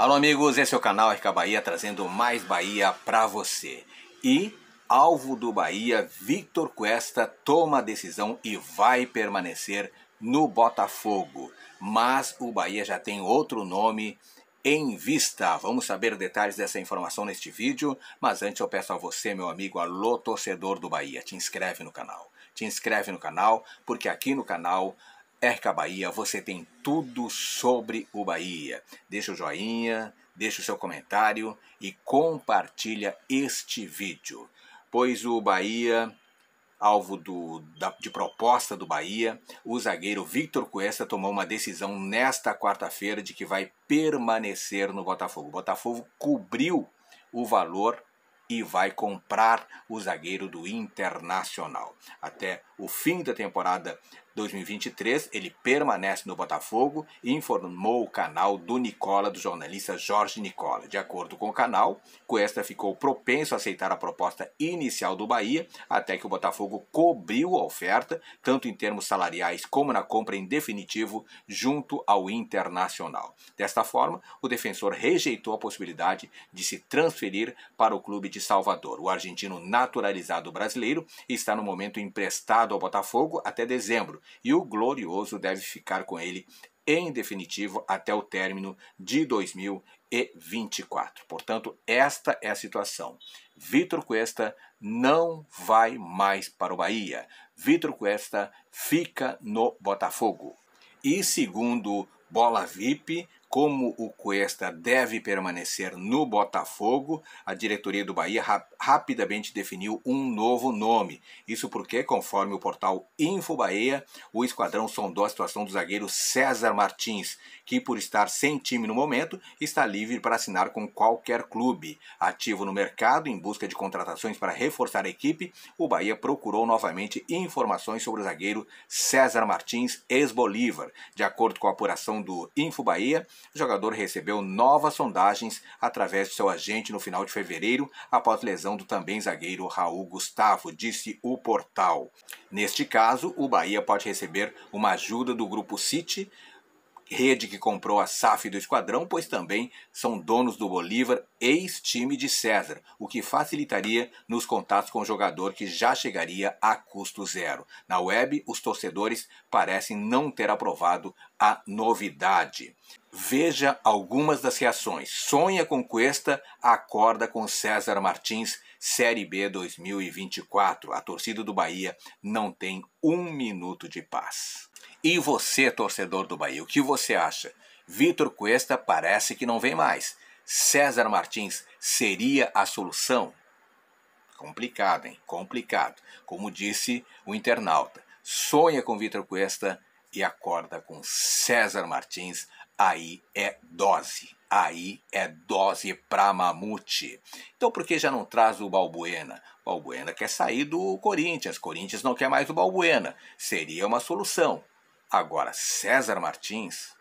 Alô amigos, esse é o canal RK Bahia trazendo mais Bahia para você. E alvo do Bahia, Victor Cuesta toma a decisão e vai permanecer no Botafogo. Mas o Bahia já tem outro nome em vista. Vamos saber detalhes dessa informação neste vídeo, mas antes eu peço a você, meu amigo, alô torcedor do Bahia, te inscreve no canal. Te inscreve no canal, porque aqui no canal Erca Bahia, você tem tudo sobre o Bahia. Deixa o joinha, deixa o seu comentário e compartilha este vídeo, pois o Bahia, alvo do, da, de proposta do Bahia, o zagueiro Victor Cuesta tomou uma decisão nesta quarta-feira de que vai permanecer no Botafogo. O Botafogo cobriu o valor e vai comprar o zagueiro do Internacional. Até o fim da temporada 2023, ele permanece no Botafogo e informou o canal do Nicola, do jornalista Jorge Nicola. De acordo com o canal, Cuesta ficou propenso a aceitar a proposta inicial do Bahia, até que o Botafogo cobriu a oferta, tanto em termos salariais como na compra em definitivo, junto ao Internacional. Desta forma, o defensor rejeitou a possibilidade de se transferir para o clube de Salvador. O argentino naturalizado brasileiro está no momento emprestado ao Botafogo até dezembro e o Glorioso deve ficar com ele em definitivo até o término de 2024. Portanto, esta é a situação. Vitor Cuesta não vai mais para o Bahia. Vitor Cuesta fica no Botafogo. E segundo Bola VIP, como o Cuesta deve permanecer no Botafogo, a diretoria do Bahia rap rapidamente definiu um novo nome. Isso porque, conforme o portal Info Bahia, o esquadrão sondou a situação do zagueiro César Martins, que por estar sem time no momento, está livre para assinar com qualquer clube. Ativo no mercado em busca de contratações para reforçar a equipe, o Bahia procurou novamente informações sobre o zagueiro César Martins, ex-Bolívar. De acordo com a apuração do Info Bahia, o jogador recebeu novas sondagens através de seu agente no final de fevereiro, após lesão do também zagueiro Raul Gustavo, disse o portal. Neste caso, o Bahia pode receber uma ajuda do grupo City rede que comprou a SAF do esquadrão, pois também são donos do Bolívar, ex-time de César, o que facilitaria nos contatos com o jogador que já chegaria a custo zero. Na web, os torcedores parecem não ter aprovado a novidade. Veja algumas das reações. Sonha com Cuesta, acorda com César Martins Série B 2024. A torcida do Bahia não tem um minuto de paz. E você, torcedor do Bahia, o que você acha? Vitor Cuesta parece que não vem mais. César Martins seria a solução? Complicado, hein? Complicado. Como disse o internauta, sonha com Vitor Cuesta e acorda com César Martins, aí é dose aí é dose pra mamute. Então por que já não traz o Balbuena? Balbuena quer sair do Corinthians, Corinthians não quer mais o Balbuena. Seria uma solução. Agora, César Martins,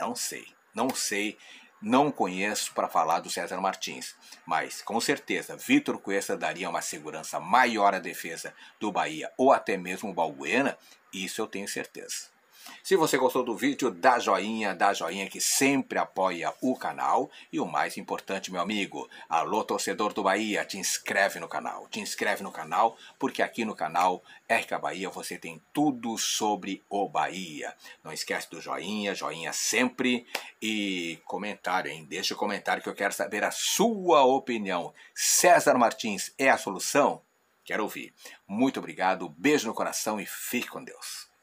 não sei, não sei, não conheço para falar do César Martins, mas com certeza Vitor Cuesta daria uma segurança maior à defesa do Bahia ou até mesmo o Balbuena, isso eu tenho certeza. Se você gostou do vídeo, dá joinha, dá joinha que sempre apoia o canal. E o mais importante, meu amigo, alô torcedor do Bahia, te inscreve no canal. Te inscreve no canal, porque aqui no canal RK Bahia você tem tudo sobre o Bahia. Não esquece do joinha, joinha sempre. E comentário, hein? Deixa o comentário que eu quero saber a sua opinião. César Martins é a solução? Quero ouvir. Muito obrigado, beijo no coração e fique com Deus.